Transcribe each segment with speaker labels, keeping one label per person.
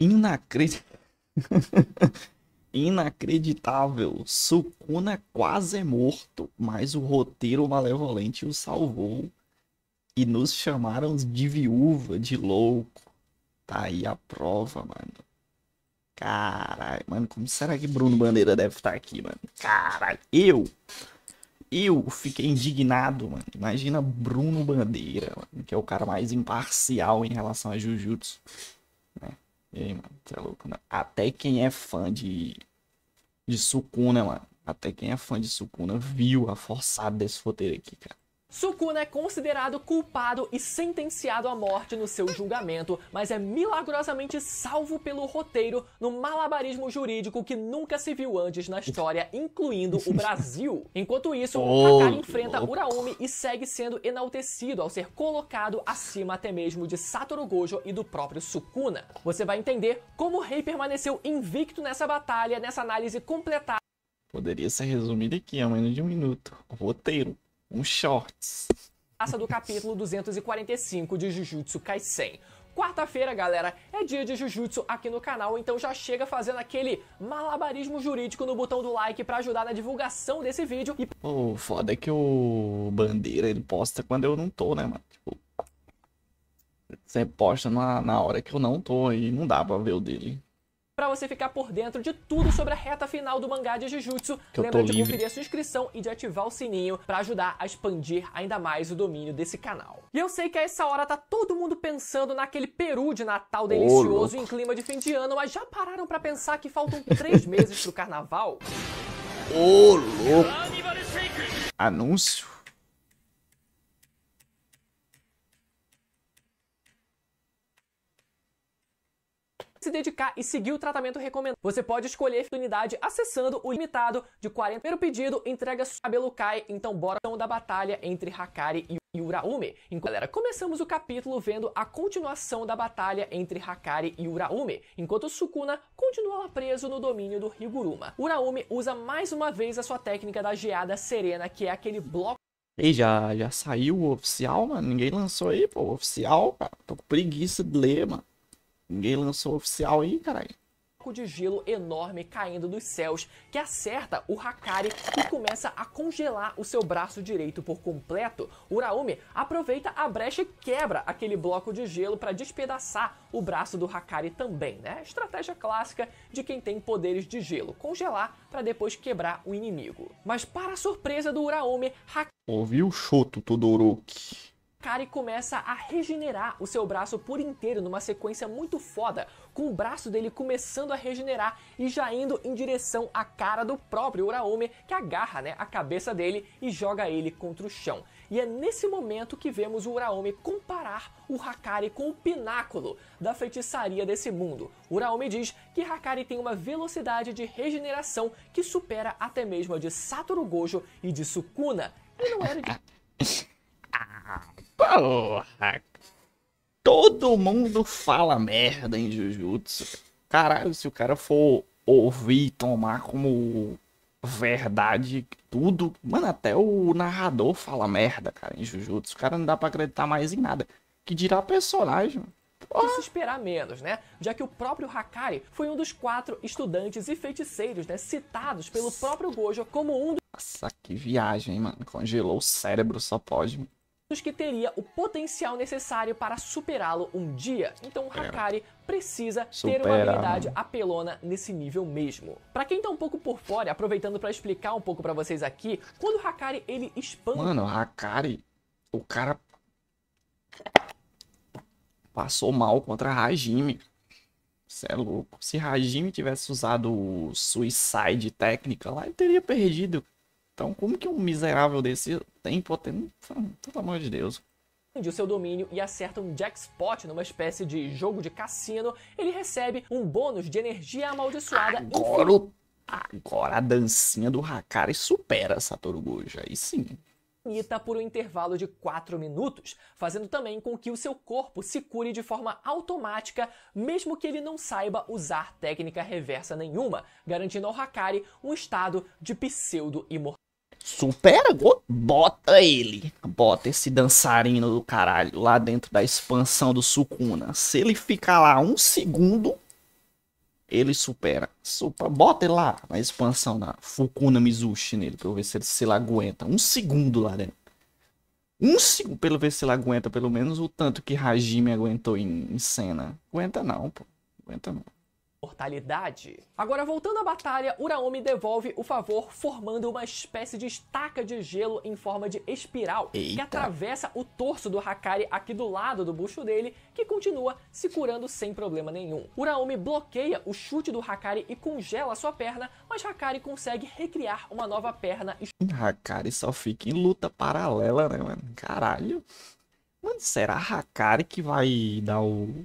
Speaker 1: Inacredi... Inacreditável. Sukuna quase é morto, mas o roteiro malevolente o salvou. E nos chamaram de viúva, de louco. Tá aí a prova, mano. Caralho, mano, como será que Bruno Bandeira deve estar tá aqui, mano? Caralho, eu. Eu fiquei indignado, mano. Imagina Bruno Bandeira, mano, que é o cara mais imparcial em relação a Jujutsu. Ei, mano, você é louco, não. Né? Até quem é fã de, de Sukuna, mano. Até quem é fã de Sukuna viu a forçada desse roteiro aqui, cara.
Speaker 2: Sukuna é considerado culpado e sentenciado à morte no seu julgamento, mas é milagrosamente salvo pelo roteiro no malabarismo jurídico que nunca se viu antes na história, incluindo o Brasil. Enquanto isso, oh, Hakari enfrenta Uraomi e segue sendo enaltecido ao ser colocado acima até mesmo de Satoru Gojo e do próprio Sukuna. Você vai entender como o rei permaneceu invicto nessa batalha, nessa análise completada.
Speaker 1: Poderia ser resumido aqui a menos de um minuto. Roteiro. Um shorts.
Speaker 2: Passa do capítulo 245 de Jujutsu Kaisen. Quarta-feira, galera, é dia de Jujutsu aqui no canal, então já chega fazendo aquele malabarismo jurídico no botão do like para ajudar na divulgação desse vídeo. E...
Speaker 1: O oh, foda é que o Bandeira, ele posta quando eu não tô, né, mano? Tipo, você posta na, na hora que eu não tô e não dá pra ver o dele
Speaker 2: para você ficar por dentro de tudo sobre a reta final do mangá de Jujutsu. Que Lembra de livre. conferir a sua inscrição e de ativar o sininho para ajudar a expandir ainda mais o domínio desse canal. E eu sei que a essa hora tá todo mundo pensando naquele peru de Natal delicioso oh, em clima de fim de ano, mas já pararam para pensar que faltam três meses pro carnaval?
Speaker 1: Ô, oh, louco! Anúncio
Speaker 2: se dedicar e seguir o tratamento recomendado. Você pode escolher a unidade acessando o limitado de 40. Primeiro pedido, entrega seu cabelo cai, então bora então, da batalha entre Hakari e Uraume. Galera, começamos o capítulo vendo a continuação da batalha entre Hakari e Uraume, enquanto Sukuna continua preso no domínio do Higuruma. Uraume usa mais uma vez a sua técnica da geada serena, que é aquele bloco
Speaker 1: e já, já saiu o oficial, mano? Ninguém lançou aí, pô, o oficial, cara. Tô com preguiça de ler, mano. Ninguém lançou oficial aí, caralho
Speaker 2: de gelo enorme caindo dos céus que acerta o Hakari e começa a congelar o seu braço direito por completo. Uraumi aproveita a brecha e quebra aquele bloco de gelo para despedaçar o braço do Hakari também, né? Estratégia clássica de quem tem poderes de gelo, congelar para depois quebrar o inimigo. Mas para a surpresa do Uraumi, Hakari...
Speaker 1: Ouviu o Shoto Todoroki?
Speaker 2: Kari começa a regenerar o seu braço por inteiro numa sequência muito foda, com o braço dele começando a regenerar e já indo em direção à cara do próprio Uraome, que agarra né, a cabeça dele e joga ele contra o chão. E é nesse momento que vemos o Uraome comparar o Hakari com o pináculo da feitiçaria desse mundo. Uraome diz que Hakari tem uma velocidade de regeneração que supera até mesmo a de Satoru Gojo e de Sukuna. E não era
Speaker 1: de... Porra! Todo mundo fala merda em Jujutsu. Caralho, se o cara for ouvir e tomar como verdade tudo. Mano, até o narrador fala merda, cara, em Jujutsu. O cara não dá pra acreditar mais em nada. Que dirá personagem.
Speaker 2: Porra. se esperar menos, né? Já que o próprio Hakari foi um dos quatro estudantes e feiticeiros, né? Citados pelo próprio Gojo como um dos.
Speaker 1: Nossa, que viagem, mano. Congelou o cérebro, só pode
Speaker 2: dos que teria o potencial necessário para superá-lo um dia. Então é. Hakari precisa Supera. ter uma habilidade né? apelona nesse nível mesmo. Para quem tá um pouco por fora, aproveitando para explicar um pouco para vocês aqui, quando o Hakari ele expande...
Speaker 1: Mano, Hakari, o cara passou mal contra Hajime. Você é louco. Se Hajime tivesse usado o Suicide técnica lá, ele teria perdido. Então, como que um miserável desse tem potência? Pelo amor de Deus
Speaker 2: o seu domínio e acerta um jackpot numa espécie de jogo de cassino, ele recebe um bônus de energia amaldiçoada. Agora, infin...
Speaker 1: agora a dancinha do Hakari supera Satoru Gojo, aí sim.
Speaker 2: Por um intervalo de 4 minutos, fazendo também com que o seu corpo se cure de forma automática, mesmo que ele não saiba usar técnica reversa nenhuma, garantindo ao Hakari um estado de pseudo-imortalidade
Speaker 1: supera, bota ele. Bota esse dançarino do caralho lá dentro da expansão do Sukuna. Se ele ficar lá um segundo, ele supera. Super, bota ele lá na expansão da Fukuna Mizushi nele, pra eu ver se ele se aguenta. Um segundo lá dentro. Um segundo, pelo ver se ele aguenta pelo menos o tanto que Hajime aguentou em, em cena. Aguenta não, pô. Aguenta não
Speaker 2: imortalidade. Agora, voltando à batalha, Uraomi devolve o favor formando uma espécie de estaca de gelo em forma de espiral Eita. que atravessa o torso do Hakari aqui do lado do bucho dele, que continua se curando sem problema nenhum. Uraomi bloqueia o chute do Hakari e congela sua perna, mas Hakari consegue recriar uma nova perna. E...
Speaker 1: Hakari só fica em luta paralela, né, mano? Caralho. Mano, será Hakari que vai dar o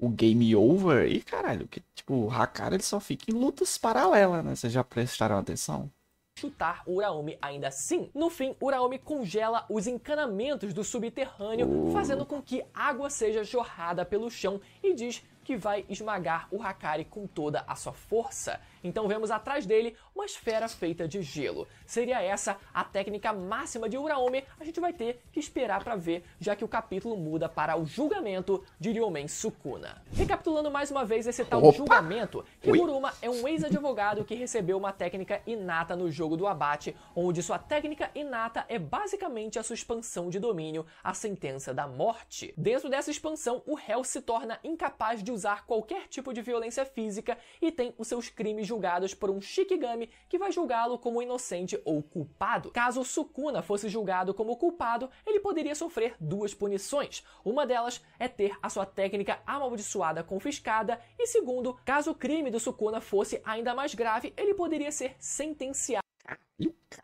Speaker 1: o game over. E caralho, que, tipo, o Hakara ele só fica em lutas paralelas, né? Vocês já prestaram atenção?
Speaker 2: chutar Uraomi ainda assim. No fim, Uraomi congela os encanamentos do subterrâneo, uh. fazendo com que água seja jorrada pelo chão e diz que vai esmagar o Hakari com toda a sua força. Então vemos atrás dele uma esfera feita de gelo. Seria essa a técnica máxima de Uraome, a gente vai ter que esperar para ver, já que o capítulo muda para o julgamento de Ryomen Sukuna. Recapitulando mais uma vez esse tal Opa! julgamento, Kiguruma é um ex-advogado que recebeu uma técnica inata no jogo do abate, onde sua técnica inata é basicamente a sua expansão de domínio, a sentença da morte. Dentro dessa expansão, o réu se torna incapaz de usar qualquer tipo de violência física e tem os seus crimes julgados por um Shikigami que vai julgá-lo como inocente ou culpado. Caso Sukuna fosse julgado como culpado, ele poderia sofrer duas punições. Uma delas é ter a sua técnica amaldiçoada confiscada e segundo, caso o crime do Sukuna fosse ainda mais grave, ele poderia ser sentenciado.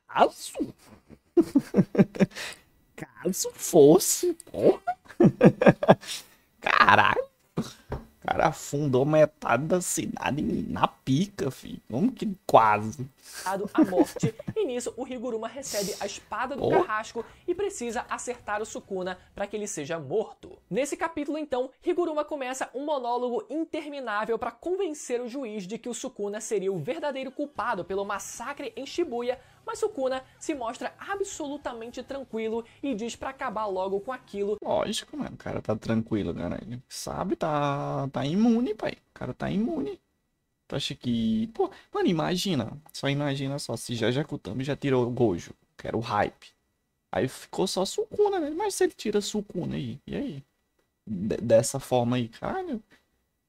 Speaker 1: Caso? caso fosse, porra. Caralho cara afundou metade da cidade na pica, filho. Como que quase?
Speaker 2: condenado à morte. E nisso, o Riguruma recebe a espada do oh. Carrasco e precisa acertar o Sukuna para que ele seja morto. Nesse capítulo, então, Riguruma começa um monólogo interminável para convencer o juiz de que o Sukuna seria o verdadeiro culpado pelo massacre em Shibuya, mas Sukuna se mostra absolutamente tranquilo e diz para acabar logo com aquilo. Lógico,
Speaker 1: mano, o cara tá tranquilo, cara. Ele sabe, tá, tá imune, pai. O cara tá imune. Tu acha que. Pô, mano, imagina. Só imagina só. Se já Jakutami já tirou o Gojo, que era o hype. Aí ficou só Sukuna, né? Mas se ele tira Sukuna aí, e aí? D dessa forma aí, caralho.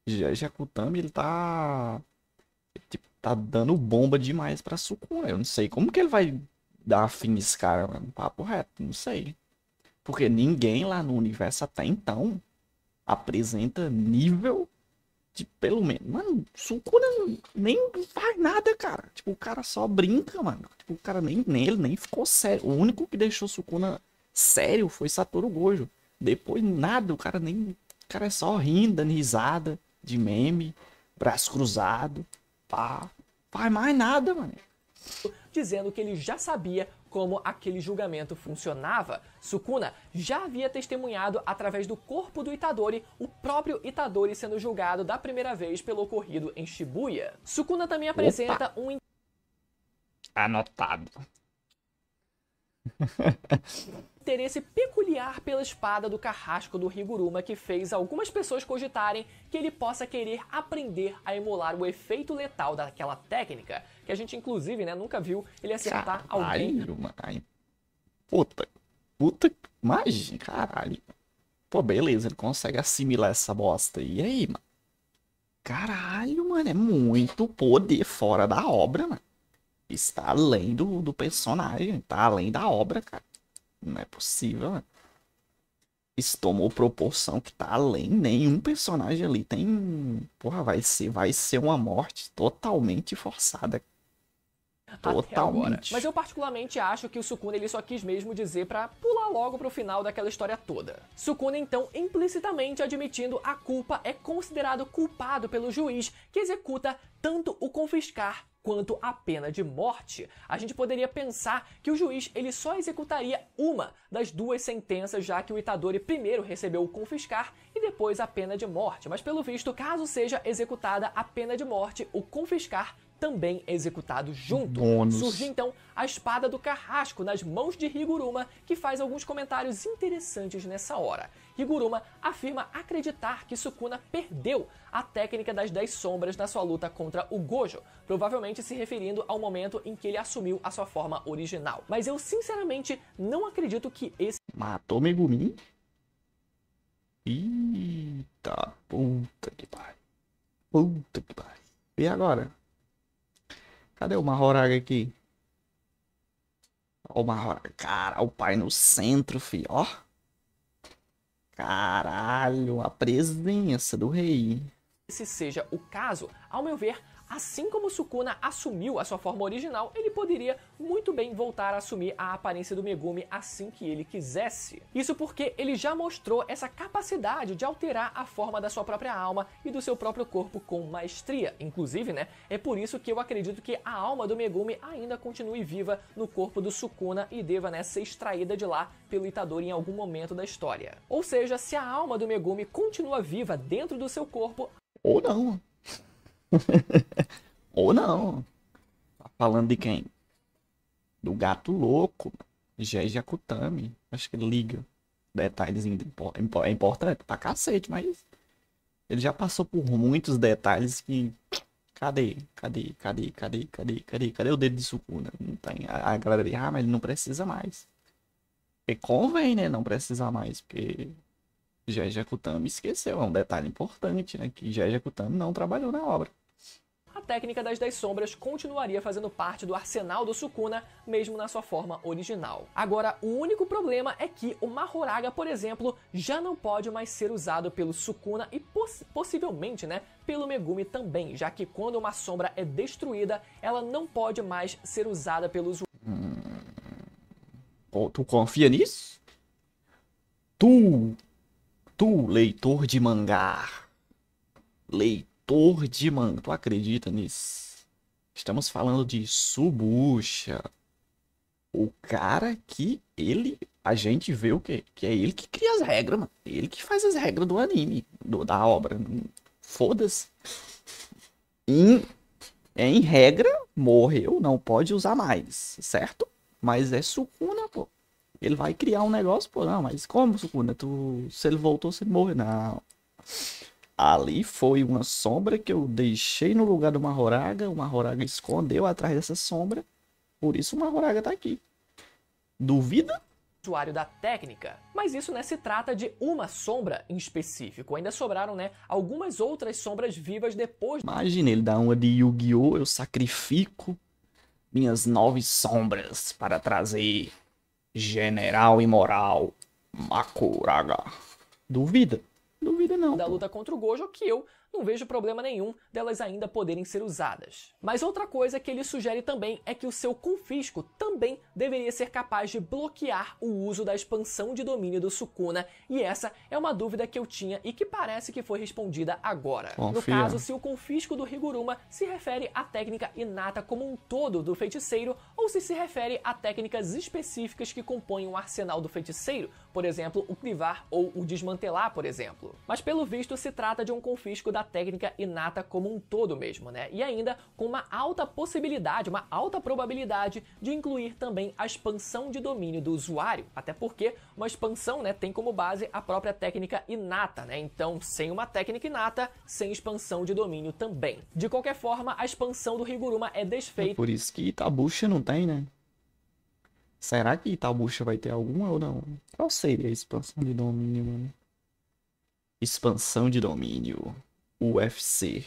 Speaker 1: Já Jakutami, ele tá. tipo, tá dando bomba demais pra Sukuna. Eu não sei como que ele vai dar fim nesse cara, mano. Papo reto, não sei. Porque ninguém lá no universo até então apresenta nível de pelo menos. Mano, Sukuna nem faz nada, cara. Tipo, o cara só brinca, mano. Tipo, o cara nem, nem ele nem ficou sério. O único que deixou Sukuna sério foi Satoru Gojo. Depois nada, o cara nem. O cara é só rindo, dando risada de meme, braço cruzado, pá. Faz mais nada, mano.
Speaker 2: Dizendo que ele já sabia como aquele julgamento funcionava. Sukuna já havia testemunhado através do corpo do Itadori o próprio Itadori sendo julgado da primeira vez pelo ocorrido em Shibuya. Sukuna também apresenta Opa. um.
Speaker 1: Anotado.
Speaker 2: interesse peculiar pela espada do carrasco do Riguruma que fez algumas pessoas cogitarem que ele possa querer aprender a emular o efeito letal daquela técnica, que a gente inclusive né, nunca viu ele acertar caralho, alguém.
Speaker 1: Mãe. Puta, puta, imagina, caralho. Pô, beleza, ele consegue assimilar essa bosta. E aí, mano? Caralho, mano, é muito poder fora da obra, mano. Está além do, do personagem, tá além da obra, cara. Não é possível, né? Isso tomou proporção que tá além. Nenhum personagem ali tem. Porra, vai ser, vai ser uma morte totalmente forçada. Totalmente. Mas eu
Speaker 2: particularmente acho que o Sukuna ele só quis mesmo dizer para pular logo pro final daquela história toda. Sukuna então implicitamente admitindo a culpa é considerado culpado pelo juiz que executa tanto o confiscar quanto à pena de morte, a gente poderia pensar que o juiz ele só executaria uma das duas sentenças, já que o Itadori primeiro recebeu o confiscar e depois a pena de morte. Mas pelo visto, caso seja executada a pena de morte, o confiscar também é executado junto. Bônus. Surge então a espada do carrasco nas mãos de Riguruma, que faz alguns comentários interessantes nessa hora. Higuruma afirma acreditar que Sukuna perdeu a técnica das 10 sombras na sua luta contra o Gojo, provavelmente se referindo ao momento em que ele assumiu a sua forma original. Mas eu sinceramente não acredito que esse.
Speaker 1: Matou Megumi? Eita, puta que pai. Puta que pai. E agora? Cadê o Mahoraga aqui? Ó o Mahoraga. Cara, o pai no centro, fi, ó. Caralho, a presença do rei.
Speaker 2: Se seja o caso, ao meu ver, Assim como Sukuna assumiu a sua forma original, ele poderia muito bem voltar a assumir a aparência do Megumi assim que ele quisesse. Isso porque ele já mostrou essa capacidade de alterar a forma da sua própria alma e do seu próprio corpo com maestria. Inclusive, né, é por isso que eu acredito que a alma do Megumi ainda continue viva no corpo do Sukuna e deva né, ser extraída de lá pelo Itadori em algum momento da história. Ou seja, se a alma do Megumi continua viva dentro do seu corpo,
Speaker 1: ou não, Ou não. Tá falando de quem? Do gato louco. Gege Akutami. Acho que ele liga. Detalhezinho é importante pra cacete, mas ele já passou por muitos detalhes que. Cadê? Cadê? Cadê? Cadê? Cadê? Cadê? Cadê o dedo de Sukuna? Não tem. A galera diz, ah, mas ele não precisa mais. E convém, né? Não precisar mais, porque Jeje Kutami esqueceu. É um detalhe importante, né? Que Jeje Kutami não trabalhou na obra
Speaker 2: a técnica das 10 sombras continuaria fazendo parte do arsenal do Sukuna, mesmo na sua forma original. Agora, o único problema é que o Mahoraga, por exemplo, já não pode mais ser usado pelo Sukuna e poss possivelmente, né, pelo Megumi também, já que quando uma sombra é destruída, ela não pode mais ser usada pelos...
Speaker 1: Hum. tu confia nisso? Tu, tu, leitor de mangá, leitor de mano. Tu acredita nisso? Estamos falando de Subucha. O cara que ele. A gente vê o quê? Que é ele que cria as regras, mano. Ele que faz as regras do anime, do, da obra. Foda-se. Em, em regra, morreu, não pode usar mais, certo? Mas é Sukuna, pô. Ele vai criar um negócio, pô, não, mas como, Sukuna? Tu, se ele voltou, se ele morreu. Não. Ali foi uma sombra que eu deixei no lugar do Mahoraga. O Mahoraga escondeu atrás dessa sombra. Por isso o Mahoraga tá aqui. Duvida?
Speaker 2: usuário da técnica. Mas isso né, se trata de uma sombra em específico. Ainda sobraram né, algumas outras sombras vivas depois.
Speaker 1: Imagina ele dá uma de Yu-Gi-Oh! Eu sacrifico minhas nove sombras para trazer General Imoral Makuraga. Duvida? Duvida vida, não.
Speaker 2: Da luta contra o Gojo, que eu não vejo problema nenhum delas ainda poderem ser usadas. Mas outra coisa que ele sugere também é que o seu confisco também deveria ser capaz de bloquear o uso da expansão de domínio do Sukuna, e essa é uma dúvida que eu tinha e que parece que foi respondida agora. Confia. No caso, se o confisco do Riguruma se refere à técnica inata como um todo do feiticeiro, ou se se refere a técnicas específicas que compõem o arsenal do feiticeiro, por exemplo, o clivar ou o desmantelar, por exemplo. Mas mas pelo visto se trata de um confisco da técnica inata como um todo mesmo, né? E ainda com uma alta possibilidade, uma alta probabilidade de incluir também a expansão de domínio do usuário, até porque uma expansão, né, tem como base a própria técnica inata, né? Então, sem uma técnica inata, sem expansão de domínio também. De qualquer forma, a expansão do Riguruma é desfeita. É por
Speaker 1: isso que Itabucha não tem, né? Será que Itabucha vai ter alguma ou não? Qual seria a expansão de domínio, mano? Expansão de domínio. UFC.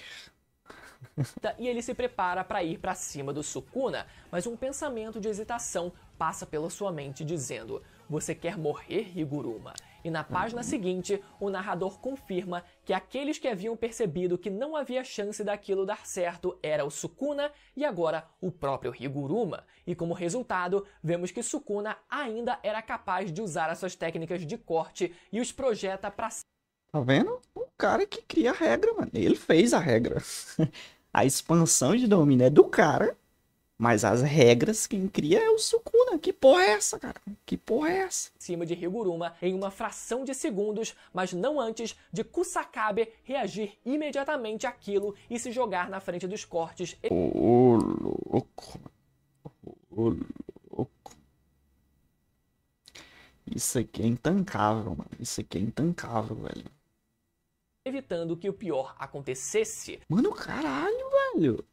Speaker 2: Tá, e ele se prepara para ir para cima do Sukuna, mas um pensamento de hesitação passa pela sua mente dizendo: Você quer morrer, Higuruma? E na página seguinte, o narrador confirma que aqueles que haviam percebido que não havia chance daquilo dar certo era o Sukuna e agora o próprio Higuruma. E como resultado, vemos que Sukuna ainda era capaz de usar as suas técnicas de corte e os projeta para cima. Tá vendo? O
Speaker 1: cara que cria a regra, mano. Ele fez a regra. a expansão de domínio é do cara, mas as regras quem cria é o Sukuna. Que porra é essa, cara? Que
Speaker 2: porra é essa? Em cima de Higuruma em uma fração de segundos, mas não antes de Kusakabe reagir imediatamente àquilo e se jogar na frente dos cortes.
Speaker 1: Ô, oh, louco. Ô, louco. Isso aqui é intancável, mano. Isso aqui é intancável, velho
Speaker 2: evitando que o pior acontecesse.
Speaker 1: Mano, caralho, velho.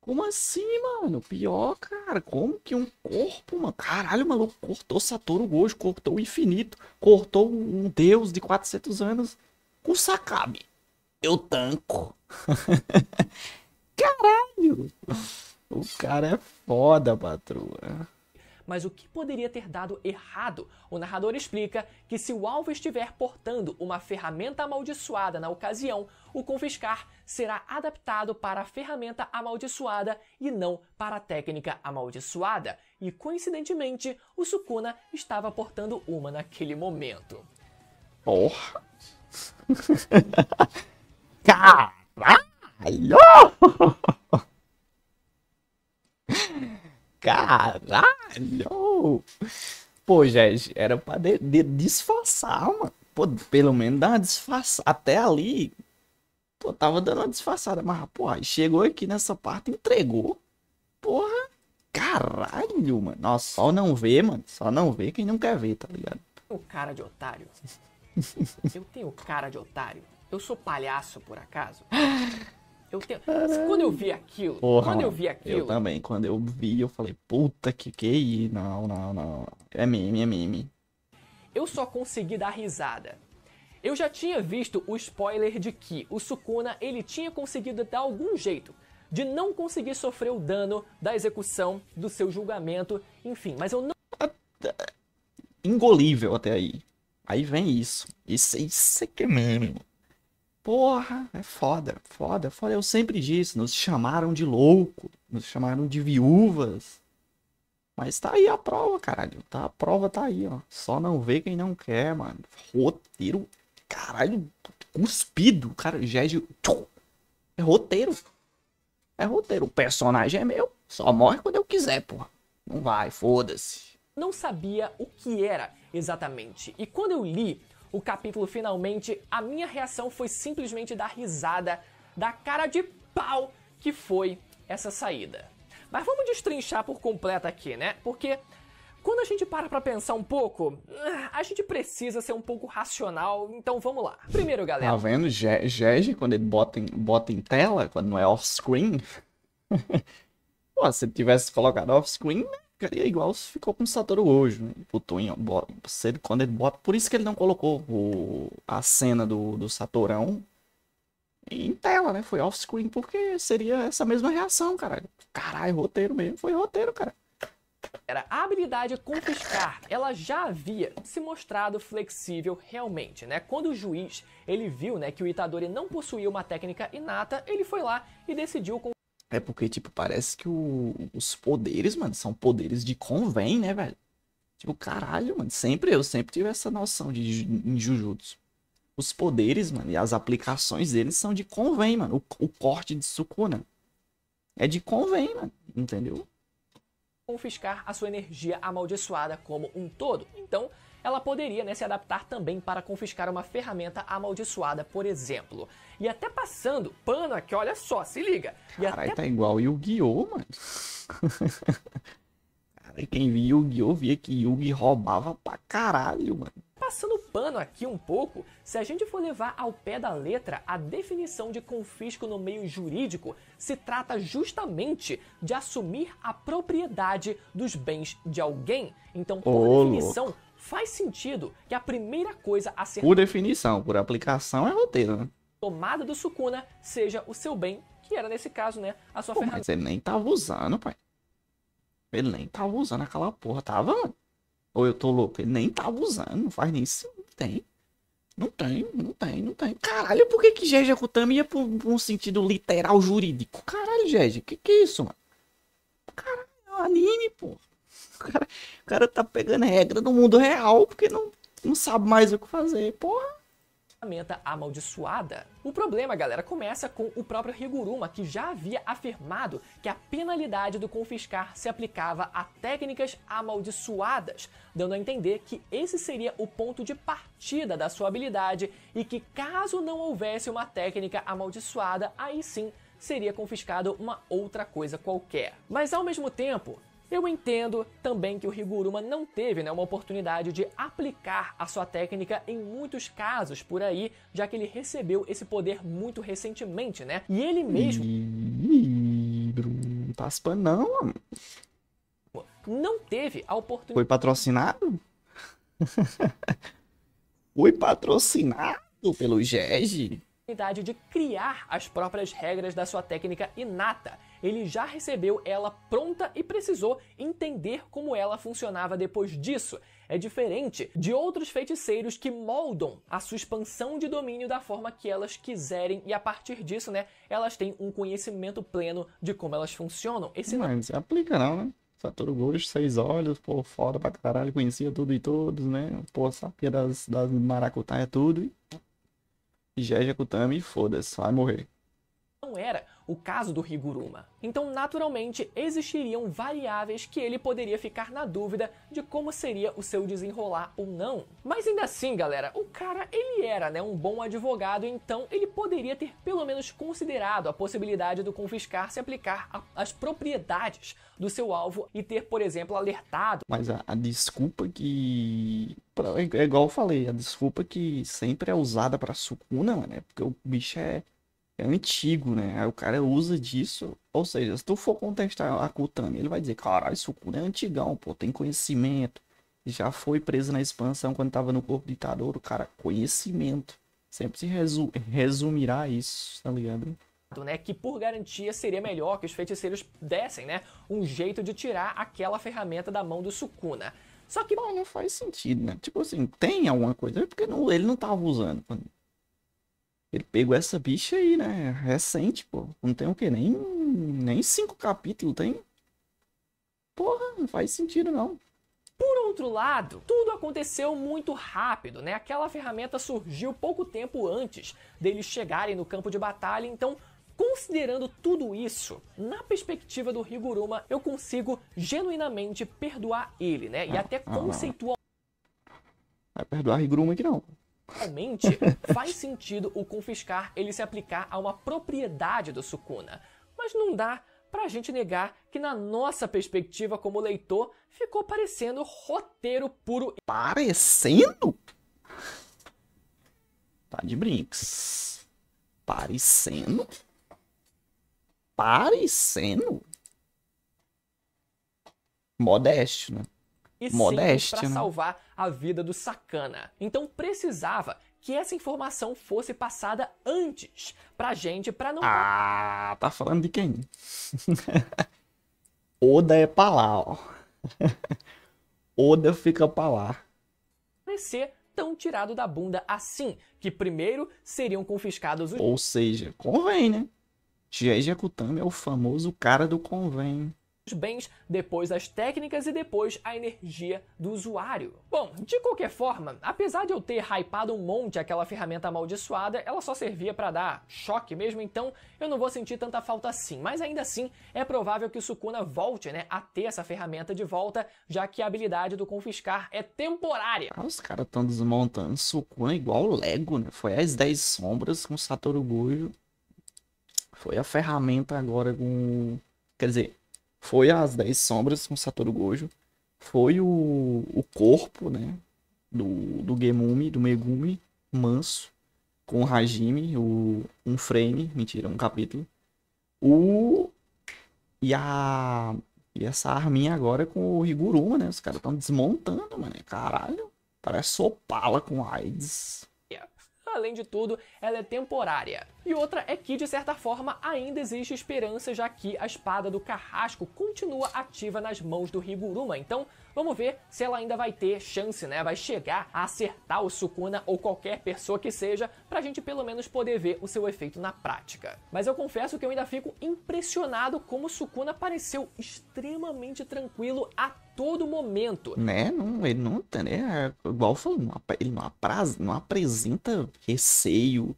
Speaker 1: Como assim, mano? Pior, cara. Como que um corpo, mano? Caralho, maluco, cortou Satoru Gojo, cortou o infinito, cortou um deus de 400 anos com Sakabe. Eu tanco. caralho. O cara é foda, patroa
Speaker 2: mas o que poderia ter dado errado? O narrador explica que se o alvo estiver portando uma ferramenta amaldiçoada na ocasião, o confiscar será adaptado para a ferramenta amaldiçoada e não para a técnica amaldiçoada. E coincidentemente, o Sukuna estava portando uma naquele momento.
Speaker 1: Porra! Caralho! Caralho! Pô, gente, era pra de, de, disfarçar, mano. Pô, pelo menos dar uma disfarçada. Até ali, pô, tava dando uma disfarçada. Mas, porra, chegou aqui nessa parte, entregou. Porra, caralho, mano. Nossa, só não vê, mano. Só não vê quem não quer ver, tá ligado?
Speaker 2: O cara de otário. Eu tenho cara de otário. Eu sou palhaço, por acaso? Eu tenho... Quando eu vi aquilo, Porra, quando eu vi aquilo. Eu
Speaker 1: também, quando eu vi, eu falei, puta que que é não, não, não. É meme, é meme.
Speaker 2: Eu só consegui dar risada. Eu já tinha visto o spoiler de que o Sukuna ele tinha conseguido dar algum jeito de não conseguir sofrer o dano da execução do seu julgamento, enfim, mas eu não é,
Speaker 1: engolível até aí. Aí vem isso. Isso, isso é que é meme. Porra, é foda, foda, foda. Eu sempre disse, nos chamaram de louco, nos chamaram de viúvas. Mas tá aí a prova, caralho. Tá, a prova tá aí, ó. Só não vê quem não quer, mano. Roteiro, caralho, cuspido. Cara, já é É roteiro. É roteiro. O personagem é meu. Só morre quando eu quiser, porra. Não vai, foda-se.
Speaker 2: Não sabia o que era exatamente. E quando eu li o capítulo finalmente, a minha reação foi simplesmente dar risada da cara de pau que foi essa saída. Mas vamos destrinchar por completo aqui, né? Porque quando a gente para pra pensar um pouco, ah, a gente precisa ser um pouco racional, então vamos lá. Primeiro, galera. Tá vendo?
Speaker 1: Gege, quando ele bota em, bota em tela, quando não é off-screen. Pô, se ele tivesse colocado off-screen, né? ficaria igual se ficou com o Satoru hoje, né? Botou em, cedo quando ele bota. Por isso que ele não colocou o, a cena do, do Satorão em tela, né? Foi off-screen, porque seria essa mesma reação, cara. Caralho, roteiro mesmo. Foi roteiro, cara. Era a habilidade confiscar, ela
Speaker 2: já havia se mostrado flexível realmente, né? Quando o juiz ele viu, né, que o Itadori não possuía uma técnica inata, ele foi lá e decidiu com
Speaker 1: é porque, tipo, parece que o, os poderes, mano, são poderes de convém, né, velho? Tipo, caralho, mano, sempre eu sempre tive essa noção de em Jujutsu. Os poderes, mano, e as aplicações deles são de convém, mano. O, o corte de Sukuna é de convém, mano, entendeu?
Speaker 2: Confiscar a sua energia amaldiçoada como um todo. Então, ela poderia né, se adaptar também para confiscar uma ferramenta amaldiçoada, por exemplo. E até passando pano aqui, olha só, se liga.
Speaker 1: Caralho, até... tá igual Yu-Gi-Oh, mano. Cara, quem via Yu-Gi-Oh via que Yu-Gi roubava pra caralho, mano.
Speaker 2: Passando pano aqui um pouco, se a gente for levar ao pé da letra, a definição de confisco no meio jurídico se trata justamente de assumir a propriedade dos bens de alguém. Então, por definição, louco faz sentido que a primeira coisa a ser. Por
Speaker 1: definição, por aplicação é roteiro, né?
Speaker 2: Tomada do Sukuna seja o seu bem, que era nesse caso, né? A sua Pô, ferramenta. Mas
Speaker 1: ele nem tava usando, pai. Ele nem tava usando aquela porra, tava. Ou eu tô louco? Ele nem tava usando, não faz nem isso, não tem. Não tem, não tem, não tem. Caralho, por que que Jeje Kutami ia por um sentido literal jurídico? Caralho, Jeje, que que é isso, mano? Caralho, é um anime, porra. O cara, o cara tá pegando regra do mundo real porque não, não sabe mais o que fazer. Porra
Speaker 2: ferramenta amaldiçoada. O problema, galera, começa com o próprio Riguruma, que já havia afirmado que a penalidade do confiscar se aplicava a técnicas amaldiçoadas, dando a entender que esse seria o ponto de partida da sua habilidade e que caso não houvesse uma técnica amaldiçoada, aí sim seria confiscado uma outra coisa qualquer. Mas ao mesmo tempo, eu entendo também que o Riguruma não teve né, uma oportunidade de aplicar a sua técnica em muitos casos por aí, já que ele recebeu esse poder muito recentemente, né? E
Speaker 1: ele mesmo. Ih, tá não passa pano não,
Speaker 2: Não teve a oportunidade. Foi
Speaker 1: patrocinado? Foi patrocinado pelo GEG?
Speaker 2: de criar as próprias regras da sua técnica inata ele já recebeu ela pronta e precisou entender como ela funcionava depois disso. É diferente de outros feiticeiros que moldam a sua expansão de domínio da forma que elas quiserem e a partir disso, né, elas têm um conhecimento pleno de como elas funcionam.
Speaker 1: Esse é Mas não... aplica não, né? Satoru Gosto, seis olhos, pô, foda pra caralho, conhecia tudo e todos, né? Pô, sabia das, das maracutaia tudo e... Jeja é Kutami, foda-se, vai morrer.
Speaker 2: Não era o caso do Higuruma. Então, naturalmente, existiriam variáveis que ele poderia ficar na dúvida de como seria o seu desenrolar ou não. Mas ainda assim, galera, o cara ele era, né, um bom advogado, então ele poderia ter pelo menos considerado a possibilidade do confiscar se aplicar às propriedades do seu alvo e ter, por exemplo, alertado.
Speaker 1: Mas a, a desculpa que é igual eu falei, a desculpa que sempre é usada para Sukuna, mano, é porque o bicho é é antigo, né? Aí o cara usa disso. Ou seja, se tu for contestar a Kutami, ele vai dizer, caralho, esse Sukuna é antigão, pô, tem conhecimento. Já foi preso na expansão quando tava no corpo ditador, Itadoro, cara, conhecimento. Sempre se resu resumirá isso, tá ligado?
Speaker 2: Né, que por garantia seria melhor que os feiticeiros dessem, né? Um jeito de tirar aquela ferramenta da mão do Sukuna. Só que. Não, não faz
Speaker 1: sentido, né? Tipo assim, tem alguma coisa. É porque não, ele não tava usando. Ele pegou essa bicha aí, né? Recente, pô. Não tem o quê? Nem, nem cinco capítulos tem. Porra, não faz sentido não. Por outro lado,
Speaker 2: tudo aconteceu muito rápido, né? Aquela ferramenta surgiu pouco tempo antes deles chegarem no campo de batalha, então Considerando tudo isso, na perspectiva do Riguruma, eu consigo genuinamente perdoar ele, né? E ah, até ah, conceituar.
Speaker 1: Vai perdoar Riguruma aqui não.
Speaker 2: Realmente faz sentido o confiscar ele se aplicar a uma propriedade do Sukuna, mas não dá para a gente negar que na nossa perspectiva como leitor ficou parecendo roteiro puro.
Speaker 1: Parecendo? Tá de brinks. Parecendo? Parecendo? Modesto, né? E Modéstia, sim, pra né? salvar
Speaker 2: a vida do Sacana. Então precisava que essa informação fosse passada antes pra gente, pra não.
Speaker 1: Ah, tá falando de quem? Oda é pra lá, ó. Oda fica pra lá.
Speaker 2: Parecer tão tirado da bunda assim, que primeiro seriam confiscados os. Ou
Speaker 1: seja, convém, né? Jay Jakutami é o famoso cara do convém
Speaker 2: bens, depois as técnicas e depois a energia do usuário. Bom, de qualquer forma, apesar de eu ter hypado um monte aquela ferramenta amaldiçoada, ela só servia para dar choque mesmo, então eu não vou sentir tanta falta assim. Mas ainda assim, é provável que o Sukuna volte, né, a ter essa ferramenta de volta, já que a habilidade do confiscar é temporária. Ah, os
Speaker 1: caras estão desmontando Sukuna igual o Lego, né? Foi as 10 sombras com Satoru Gojo. Foi a ferramenta agora com Quer dizer, foi As Dez Sombras com Satoru Gojo, foi o, o corpo, né, do, do Gemumi, do Megumi, Manso, com o Hajime, o, um frame, mentira, um capítulo, o... e a... E essa arminha agora é com o Higuruma, né? Os caras estão desmontando, mano. Caralho. Parece sopala com AIDS
Speaker 2: além de tudo, ela é temporária. E outra é que, de certa forma, ainda existe esperança, já que a espada do Carrasco continua ativa nas mãos do Riguruma, então Vamos ver se ela ainda vai ter chance, né? Vai chegar a acertar o Sukuna ou qualquer pessoa que seja, pra gente pelo menos poder ver o seu efeito na prática. Mas eu confesso que eu ainda fico impressionado como o Sukuna pareceu extremamente tranquilo até todo momento. Né? Não,
Speaker 1: ele não tem, tá, né? Igual falou, não, ele não, apraz, não apresenta receio,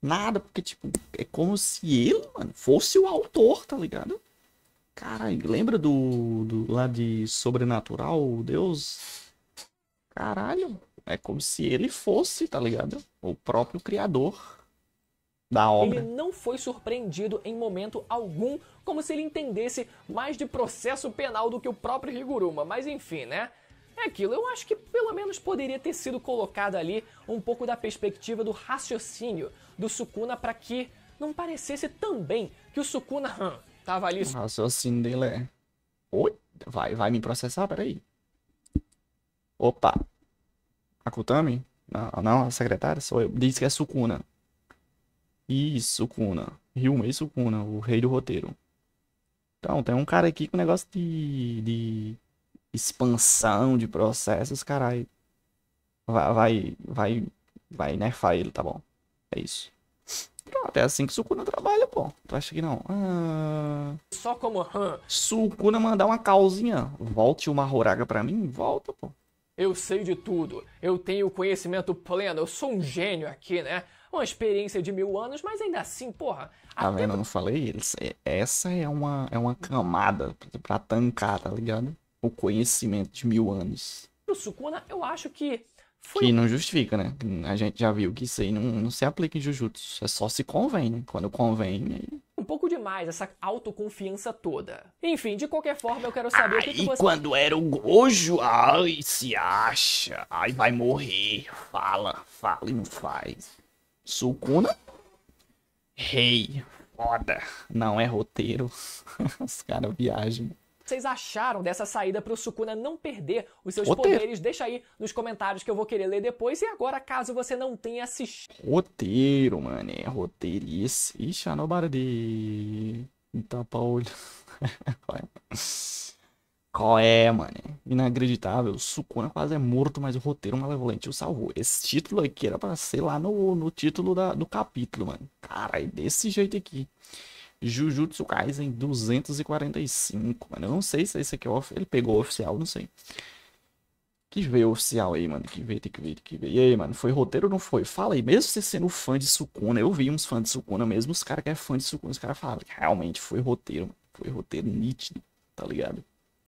Speaker 1: nada, porque, tipo, é como se ele, mano, fosse o autor, tá ligado? Caralho, lembra do, do lá de Sobrenatural, o Deus? Caralho, é como se ele fosse, tá ligado? O próprio criador da obra. Ele
Speaker 2: não foi surpreendido em momento algum, como se ele entendesse mais de processo penal do que o próprio Higuruma, mas enfim, né? É aquilo, eu acho que pelo menos poderia ter sido colocado ali um pouco da perspectiva do raciocínio do Sukuna para que não parecesse também que o Sukuna Tava ali. O
Speaker 1: raciocínio dele é. Oi? Vai, vai me processar? Peraí. Opa. A Kutami? Não, não, a secretária sou eu. Diz que é Sukuna. Isso, Sukuna. Ryumei Sukuna, o rei do roteiro. Então, tem um cara aqui com negócio de, de expansão de processos, caralho. Vai, vai, vai, vai nerfar ele, tá bom. É isso. É assim que Sukuna trabalha, pô. Tu acha que não? Ah...
Speaker 2: Só como Han.
Speaker 1: Sukuna mandar uma causinha. Volte uma Horaga pra mim? Volta, pô.
Speaker 2: Eu sei de tudo. Eu tenho conhecimento pleno. Eu sou um gênio aqui, né? Uma experiência de mil anos, mas ainda assim, porra.
Speaker 1: Tá vendo? Eu não falei? isso. É, essa é uma, é uma camada pra tancar, tá ligado? O conhecimento de mil anos.
Speaker 2: O Sukuna, eu acho que
Speaker 1: que não justifica, né? A gente já viu que isso aí não, não se aplica em Jujutsu. É só se convém, né? Quando convém, aí
Speaker 2: um pouco demais essa autoconfiança toda. Enfim, de qualquer forma, eu quero saber o que, que você... quando
Speaker 1: era o Gojo, ai, se acha, ai, vai morrer, fala, fala e não faz. Sukuna? Rei, hey, foda, não é roteiro, os caras viajam
Speaker 2: vocês acharam dessa saída para o Sukuna não perder os seus poderes? Deixa aí nos comentários que eu vou querer ler depois. E agora, caso você não tenha assistido.
Speaker 1: Roteiro, mané. Roteirice. Ixi, anobardi. Tapa olho. Qual é, é mano? Inacreditável. O Sukuna quase é morto, mas o roteiro malevolente o salvou. Esse título aqui era pra ser lá no, no título da, do capítulo, mano. Cara, desse jeito aqui. Jujutsu Kaisen 245, mano. Eu não sei se esse aqui é o, ele pegou o oficial, não sei. Que veio oficial aí, mano. Que veio? tem que ver, tem que ver. E aí, mano, foi roteiro ou não foi? Fala aí, mesmo você sendo fã de Sukuna, eu vi uns fãs de Sukuna mesmo, os caras que é fã de Sukuna, os caras falam, realmente foi roteiro, mano. Foi roteiro nítido, tá ligado?